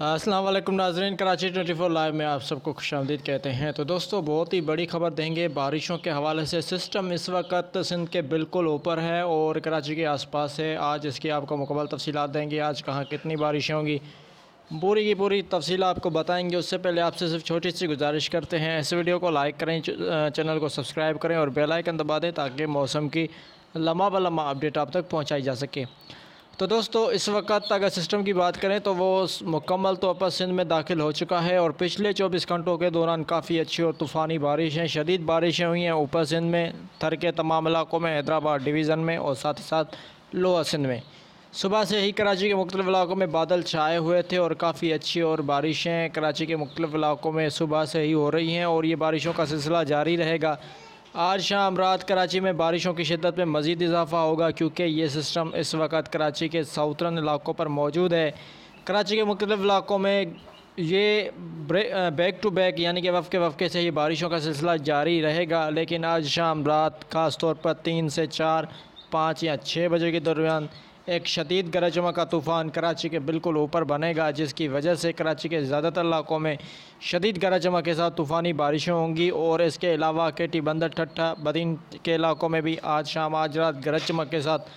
हाँ, असलम नाजरीन Karachi twenty four live में आप सबको खुश आमदीद कहते हैं तो दोस्तों बहुत ही बड़ी खबर देंगे बारिशों के हवाले से सिस्टम इस वक्त सिंध के बिल्कुल ऊपर है और कराची के आसपास है आज इसकी आपको मुकम्मल तफसीत देंगे आज कहाँ कितनी बारिशें होंगी पूरी की पूरी तफसील आपको बताएंगे उससे पहले आपसे सिर्फ छोटी सी गुजारिश करते हैं इस वीडियो को लाइक करें चैनल को सब्सक्राइब करें और बेलाइकन दबा दें ताकि मौसम की लम्बा ब लम्बा अपडेट आप तक पहुँचाई जा सके तो दोस्तों इस वक्त अगर सिस्टम की बात करें तो वो मुकम्मल तौर तो पर सिंध में दाखिल हो चुका है और पिछले चौबीस घंटों के दौरान काफ़ी अच्छी और तूफ़ानी बारिशें शदीद बारिशें हुई हैं ऊपर सिंध में थर के तमाम इलाकों में हैदराबाद डिवीज़न में और साथ ही साथ लोअर सिंध में सुबह से ही कराची के मुख्तलिफ इलाकों में बादल छाए हुए थे और काफ़ी अच्छी और बारिशें कराची के मुख्तलिफ इलाकों में सुबह से ही हो रही हैं और ये बारिशों का सिलसिला जारी रहेगा आज शाम रात कराची में बारिशों की शिदत में मज़ीद इजाफा होगा क्योंकि ये सिस्टम इस वक्त कराची के साउथर्न इलाकों पर मौजूद है कराची के मुख्तलिफ़ इलाकों में ये बैक टू बैक यानी कि वफ़ के वफ़े से ही बारिशों का सिलसिला जारी रहेगा लेकिन आज शाम रात ख़ास तौर पर तीन से चार पाँच या छः बजे के दरमियान एक शदीद गरजमा का तूफ़ान कराची के बिल्कुल ऊपर बनेगा जिसकी वजह से कराची के ज़्यादातर इलाकों में शदीद गरजमा के साथ तूफ़ानी बारिशें होंगी और इसके अलावा केटी बंदर ठट्ठा बदीन के इलाकों में भी आज शाम आज रात गरज चमक के साथ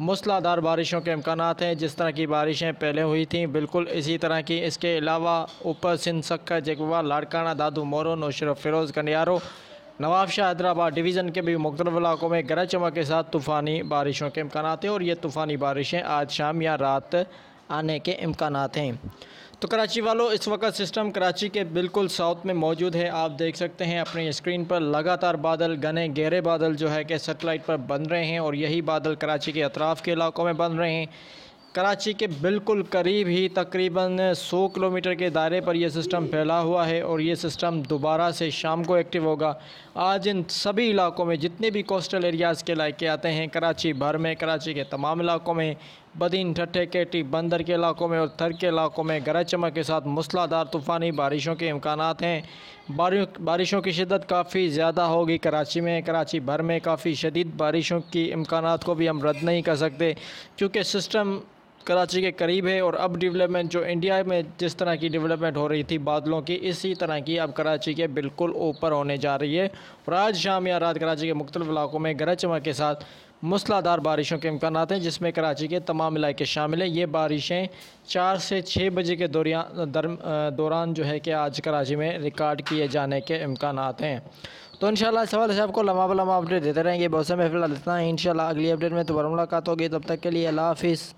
मूसलाधार बारिशों के इम्कान हैं जिस तरह की बारिशें पहले हुई थी बिल्कुल इसी तरह की इसके अलावा ऊपर सिंध सक्का जगवा लाड़काना दादू मोरो नौशरफ फिरोज़ कंडियारो नवाब शाह हैदराबाद डिवीज़न के भी मुख्तलिफ इलाकों में गरज चमक के साथ तूफ़ानी बारिशों के इम्कान हैं और ये तूफ़ानी बारिशें आज शाम या रात आने के इम्कान हैं तो कराची वालों इस वक्त सिस्टम कराची के बिल्कुल साउथ में मौजूद है आप देख सकते हैं अपनी स्क्रीन पर लगातार बादल घने गहरे बादल जो है कि सेटेलाइट पर बन रहे हैं और यही बादल कराची के अतराफ़ के इलाकों में बन रहे हैं कराची के बिल्कुल करीब ही तकरीबन 100 किलोमीटर के दायरे पर यह सिस्टम फैला हुआ है और ये सिस्टम दोबारा से शाम को एक्टिव होगा आज इन सभी इलाकों में जितने भी कोस्टल एरियाज़ के इलाके आते हैं कराची भर में कराची के तमाम इलाकों में बदीन ठट्ठे केटी बंदर के इलाकों में और थर के इलाकों में गरज चमक के साथ मूसलाधार तूफ़ानी बारिशों के इम्कान हैं बारिशों की शिदत काफ़ी ज़्यादा होगी कराची में कराची भर में काफ़ी शदीद बारिशों की इम्कान को भी हम रद्द नहीं कर सकते क्योंकि सिस्टम कराची के करीब है और अब डेवलपमेंट जो इंडिया में जिस तरह की डेवलपमेंट हो रही थी बादलों की इसी तरह की अब कराची के बिल्कुल ऊपर होने जा रही है और आज शाम या रात कराची के मुख्तलिफ इलाकों में गरज चमक के साथ मूसलाधार बारिशों के इम्कान हैं जिसमें कराची के तमाम इलाके शामिल हैं ये बारिशें चार से छः बजे के दौरान दौरान जो है कि आज कराची में रिकॉर्ड किए जाने के इम्कान हैं तो इन शाला इस से आपको लम्बा लम्बा अपडेट देते रहेंगे बहुत में फिलहाल इतना ही इन अगली अपडेट में दोबारा मुलाकात होगी तब तक के लिए अला हाफिज़